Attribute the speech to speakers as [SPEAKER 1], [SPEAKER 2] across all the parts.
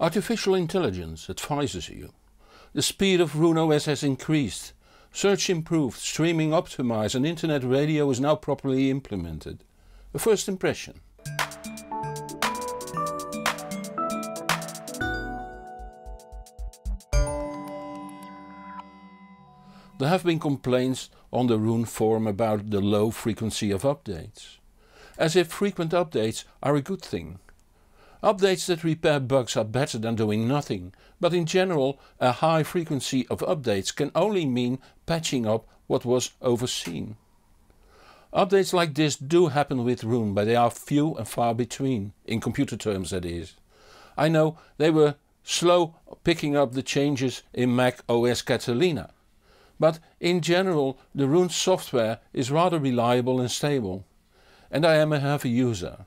[SPEAKER 1] Artificial intelligence advises you. The speed of Runo's has increased. Search improved, streaming optimized and internet radio is now properly implemented. A first impression. There have been complaints on the Rune forum about the low frequency of updates. As if frequent updates are a good thing. Updates that repair bugs are better than doing nothing, but in general a high frequency of updates can only mean patching up what was overseen. Updates like this do happen with Roon but they are few and far between, in computer terms that is. I know they were slow picking up the changes in Mac OS Catalina, but in general the Roon software is rather reliable and stable, and I am a heavy user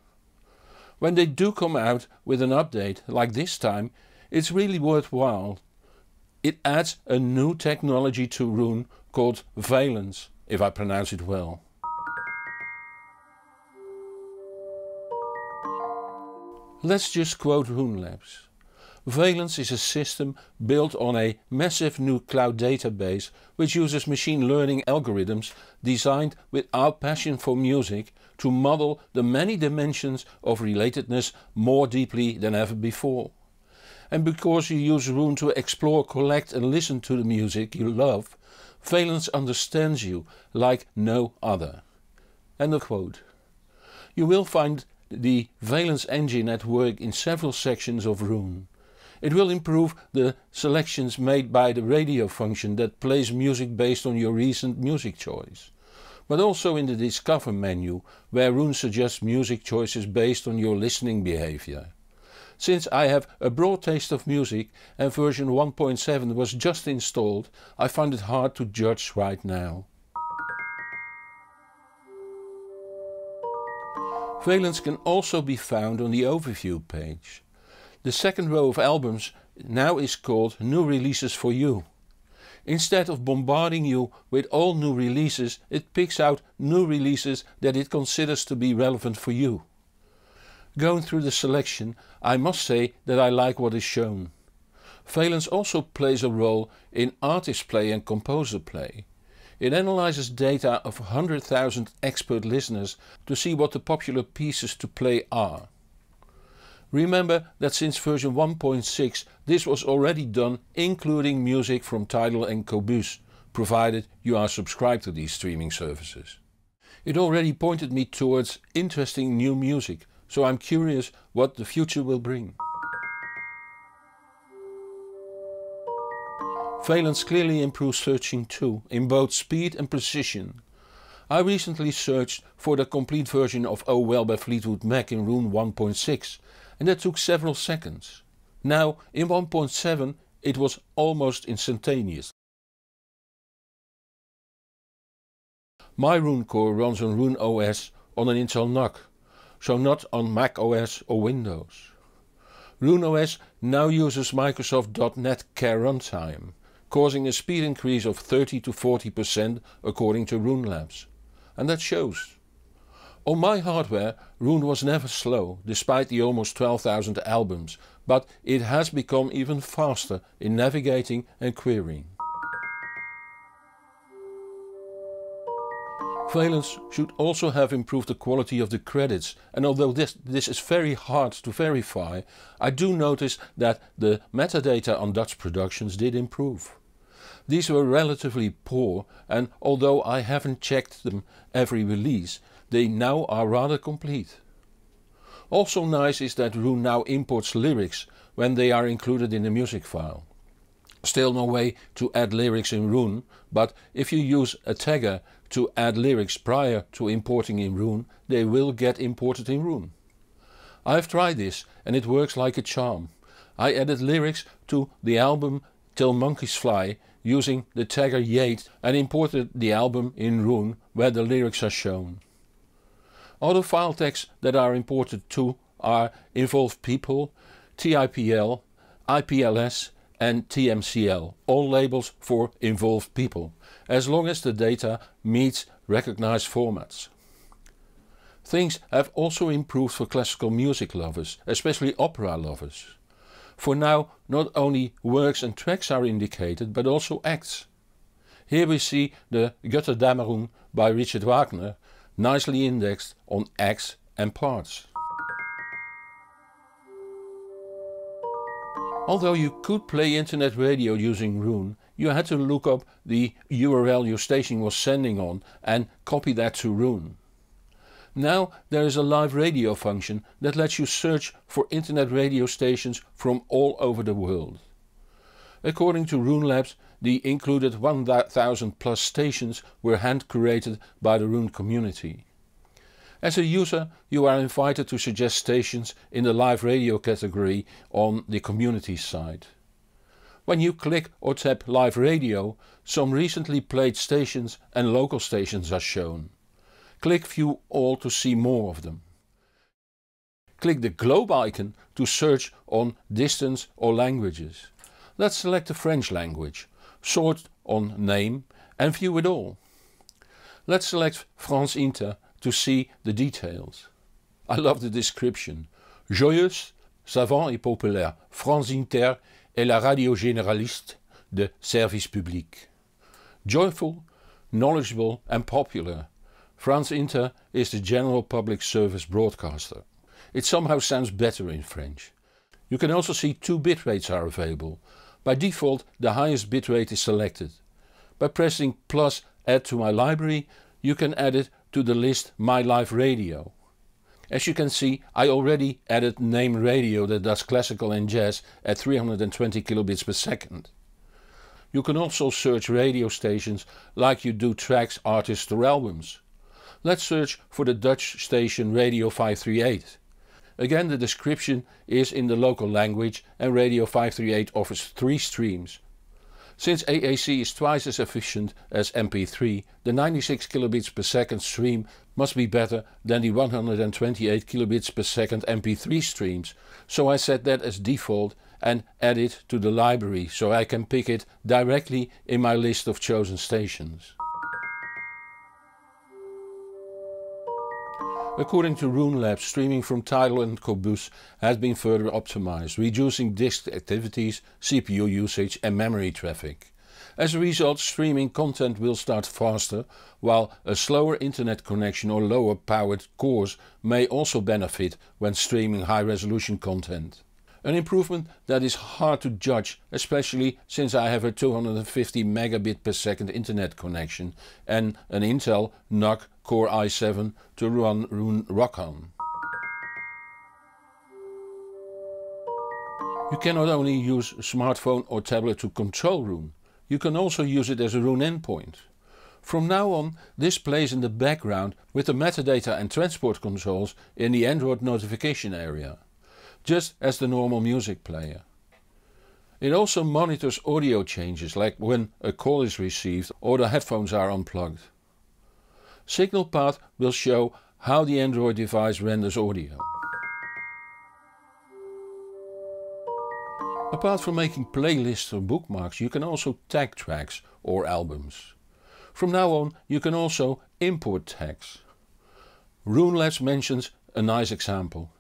[SPEAKER 1] when they do come out with an update like this time, it's really worthwhile. It adds a new technology to Rune called Valence, if I pronounce it well. Let's just quote Rune Labs. Valence is a system built on a massive new cloud database which uses machine learning algorithms designed with our passion for music to model the many dimensions of relatedness more deeply than ever before. And because you use Roon to explore, collect and listen to the music you love, Valence understands you like no other. End of quote. You will find the Valence engine at work in several sections of Roon. It will improve the selections made by the radio function that plays music based on your recent music choice but also in the Discover menu, where Roon suggests music choices based on your listening behavior. Since I have a broad taste of music and version 1.7 was just installed, I find it hard to judge right now. Valence can also be found on the overview page. The second row of albums now is called New Releases for You. Instead of bombarding you with all new releases, it picks out new releases that it considers to be relevant for you. Going through the selection, I must say that I like what is shown. Valence also plays a role in artist play and composer play. It analyzes data of 100,000 expert listeners to see what the popular pieces to play are. Remember that since version 1.6 this was already done including music from Tidal and Cobus, provided you are subscribed to these streaming services. It already pointed me towards interesting new music, so I'm curious what the future will bring. Valence clearly improves searching too, in both speed and precision. I recently searched for the complete version of Oh Well by Fleetwood Mac in Rune 1.6 and that took several seconds. Now in 1.7 it was almost instantaneous. My RuneCore runs on Rune OS on an Intel NUC, so not on Mac OS or Windows. Rune OS now uses Microsoft.NET Care Runtime, causing a speed increase of 30 to 40% according to Rune Labs. And that shows. On oh, my hardware, Rune was never slow, despite the almost 12,000 albums, but it has become even faster in navigating and querying. Valence should also have improved the quality of the credits and although this, this is very hard to verify, I do notice that the metadata on Dutch productions did improve. These were relatively poor and although I haven't checked them every release, they now are rather complete. Also nice is that Roon now imports lyrics when they are included in the music file. Still no way to add lyrics in Roon, but if you use a tagger to add lyrics prior to importing in Roon, they will get imported in Roon. I've tried this and it works like a charm. I added lyrics to the album Till Monkeys Fly using the tagger Yate and imported the album in Roon where the lyrics are shown. Other file tags that are imported too are involve people, TIPL, IPLS and TMCL, all labels for involved people, as long as the data meets recognized formats. Things have also improved for classical music lovers, especially opera lovers. For now, not only works and tracks are indicated, but also acts. Here we see the Götterdämmerung by Richard Wagner nicely indexed on acts and parts. Although you could play internet radio using Roon, you had to look up the URL your station was sending on and copy that to Roon. Now there is a live radio function that lets you search for internet radio stations from all over the world. According to Labs, the included 1000 plus stations were hand curated by the Rune community. As a user you are invited to suggest stations in the live radio category on the community site. When you click or tap live radio some recently played stations and local stations are shown. Click view all to see more of them. Click the globe icon to search on distance or languages. Let's select the French language, sort on name and view it all. Let's select France Inter to see the details. I love the description. Joyeuse, savant et populaire, France Inter est la radio généraliste de service public. Joyful, knowledgeable and popular, France Inter is the general public service broadcaster. It somehow sounds better in French. You can also see two bit rates are available, by default, the highest bitrate is selected. By pressing plus add to my library, you can add it to the list My Live Radio. As you can see, I already added name radio that does classical and jazz at 320 kilobits per second. You can also search radio stations like you do tracks, artists or albums. Let's search for the Dutch station Radio 538. Again, the description is in the local language and Radio 538 offers three streams. Since AAC is twice as efficient as MP3, the 96 kilobits per second stream must be better than the 128 kilobits per second MP3 streams, so I set that as default and add it to the library so I can pick it directly in my list of chosen stations. According to RuneLab, streaming from Tidal and Cobus has been further optimized, reducing disk activities, CPU usage and memory traffic. As a result, streaming content will start faster, while a slower internet connection or lower powered cores may also benefit when streaming high resolution content. An improvement that is hard to judge, especially since I have a 250 megabit per second internet connection and an Intel NUC Core i7 to run Rune Rock on. You cannot only use smartphone or tablet to control Rune, you can also use it as a Rune endpoint. From now on, this plays in the background with the metadata and transport controls in the Android notification area just as the normal music player. It also monitors audio changes like when a call is received or the headphones are unplugged. Signal path will show how the Android device renders audio. Apart from making playlists or bookmarks, you can also tag tracks or albums. From now on, you can also import tags. RuneLabs mentions a nice example.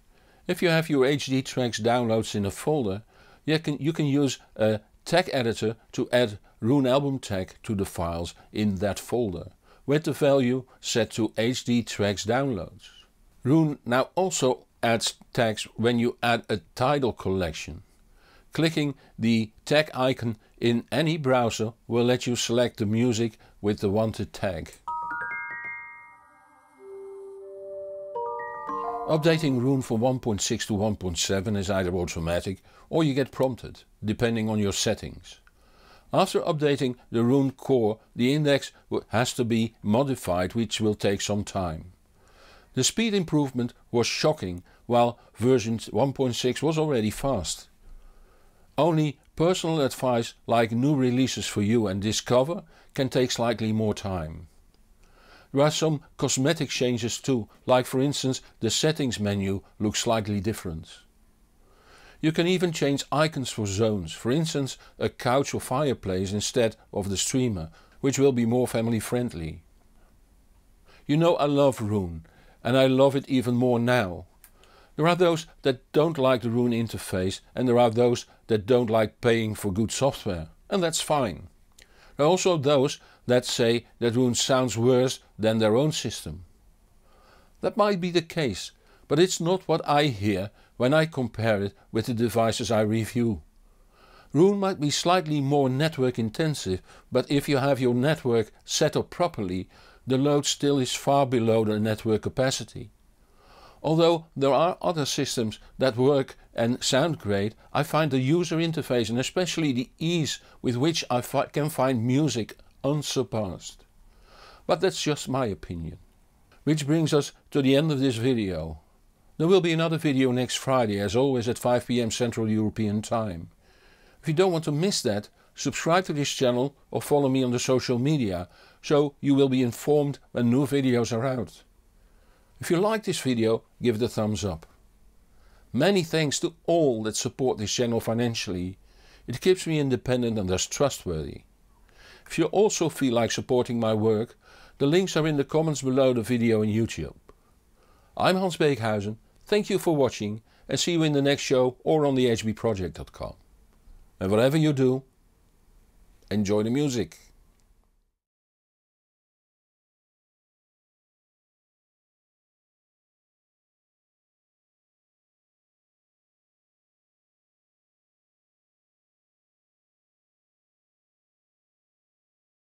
[SPEAKER 1] If you have your HD tracks downloads in a folder, you can, you can use a tag editor to add Rune album tag to the files in that folder, with the value set to HD tracks downloads. Rune now also adds tags when you add a title collection. Clicking the tag icon in any browser will let you select the music with the wanted tag. Updating Roon from 1.6 to 1.7 is either automatic or you get prompted, depending on your settings. After updating the Roon core, the index has to be modified which will take some time. The speed improvement was shocking, while version 1.6 was already fast. Only personal advice like new releases for you and Discover can take slightly more time. There are some cosmetic changes too, like for instance the settings menu looks slightly different. You can even change icons for zones, for instance a couch or fireplace instead of the streamer, which will be more family friendly. You know I love Rune, and I love it even more now. There are those that don't like the Rune interface and there are those that don't like paying for good software, and that's fine. There are also those that say that Roon sounds worse than their own system. That might be the case, but it's not what I hear when I compare it with the devices I review. Roon might be slightly more network intensive, but if you have your network set up properly, the load still is far below the network capacity. Although there are other systems that work and sound great, I find the user interface and especially the ease with which I fi can find music unsurpassed. But that's just my opinion. Which brings us to the end of this video. There will be another video next Friday as always at 5pm Central European Time. If you don't want to miss that, subscribe to this channel or follow me on the social media so you will be informed when new videos are out. If you like this video, give it a thumbs up. Many thanks to all that support this channel financially. It keeps me independent and thus trustworthy. If you also feel like supporting my work, the links are in the comments below the video on YouTube. I'm Hans Beekhuizen, thank you for watching and see you in the next show or on thehbproject.com. And whatever you do, enjoy the music.